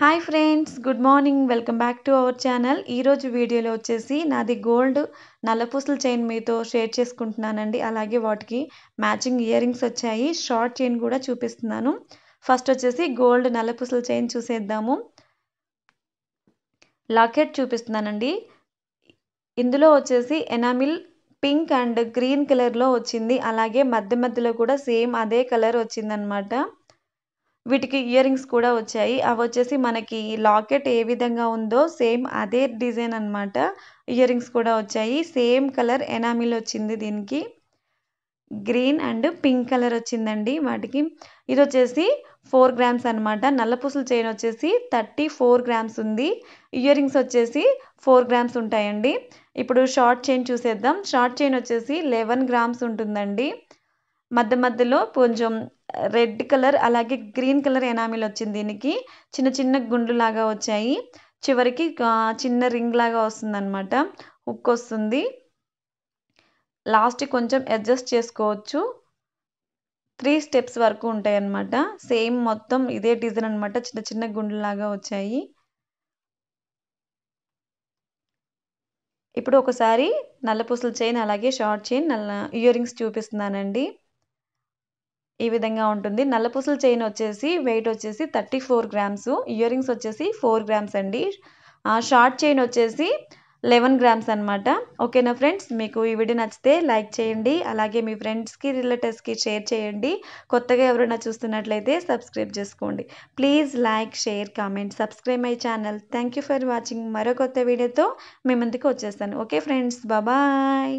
hi friends good morning welcome back to our channel ఈరోజు వీడియోలో వచ్చేసి నాది గోల్డ్ నల్లపూసల చైన్ మీతో షేర్ చేసుకుంటున్నానండి అలాగే వాటికి మ్యాచింగ్ ఇయర్ రింగ్స్ వచ్చాయి షార్ట్ చైన్ కూడా చూపిస్తున్నాను ఫస్ట్ వచ్చేసి గోల్డ్ నల్లపూసల చైన్ చూసేద్దాము లాకెట్ చూపిస్తున్నానండి ఇందులో వచ్చేసి ఎనామిల్ పింక్ అండ్ గ్రీన్ కలర్లో వచ్చింది అలాగే మధ్య మధ్యలో కూడా సేమ్ అదే కలర్ వచ్చిందనమాట వీటికి ఇయర్ రింగ్స్ కూడా వచ్చాయి అవి వచ్చేసి మనకి లాకెట్ ఏ విధంగా ఉందో సేమ్ అదే డిజైన్ అనమాట ఇయర్ రింగ్స్ కూడా వచ్చాయి సేమ్ కలర్ ఎనామిల్ వచ్చింది దీనికి గ్రీన్ అండ్ పింక్ కలర్ వచ్చిందండి వాటికి ఇది వచ్చేసి ఫోర్ గ్రామ్స్ అనమాట నల్లపూసలు చైన్ వచ్చేసి థర్టీ ఫోర్ గ్రామ్స్ ఉంది ఇయర్ రింగ్స్ వచ్చేసి ఫోర్ గ్రామ్స్ ఉంటాయండి ఇప్పుడు షార్ట్ చైన్ చూసేద్దాం షార్ట్ చైన్ వచ్చేసి లెవెన్ గ్రామ్స్ ఉంటుందండి మధ్య మధ్యలో కొంచెం రెడ్ కలర్ అలాగే గ్రీన్ కలర్ ఎనామిల్ వచ్చింది దీనికి చిన్న చిన్న గుండు లాగా వచ్చాయి చివరికి చిన్న రింగ్ లాగా వస్తుందన్నమాట హుక్ వస్తుంది లాస్ట్ కొంచెం అడ్జస్ట్ చేసుకోవచ్చు త్రీ స్టెప్స్ వరకు ఉంటాయి అనమాట సేమ్ మొత్తం ఇదే డిజైన్ అనమాట చిన్న చిన్న గుండ్లు లాగా వచ్చాయి ఇప్పుడు ఒకసారి నల్ల పూసల చైన్ అలాగే షార్ట్ చైన్ నల్ల ఇయర్ రింగ్స్ చూపిస్తున్నానండి ఈ విధంగా ఉంటుంది నల్లపూసల చైన్ వచ్చేసి వెయిట్ వచ్చేసి thirty four grams ear rings వచ్చేసి ఫోర్ గ్రామ్స్ అండి షార్ట్ చైన్ వచ్చేసి లెవెన్ గ్రామ్స్ అనమాట ఓకేనా ఫ్రెండ్స్ మీకు ఈ వీడియో నచ్చితే లైక్ చేయండి అలాగే మీ ఫ్రెండ్స్కి రిలేటివ్స్కి షేర్ చేయండి కొత్తగా ఎవరైనా చూస్తున్నట్లయితే సబ్స్క్రైబ్ చేసుకోండి please like share comment subscribe my channel thank for watching మరో కొత్త వీడియోతో మీ ముందుకు వచ్చేస్తాను ఓకే ఫ్రెండ్స్ బాబాయ్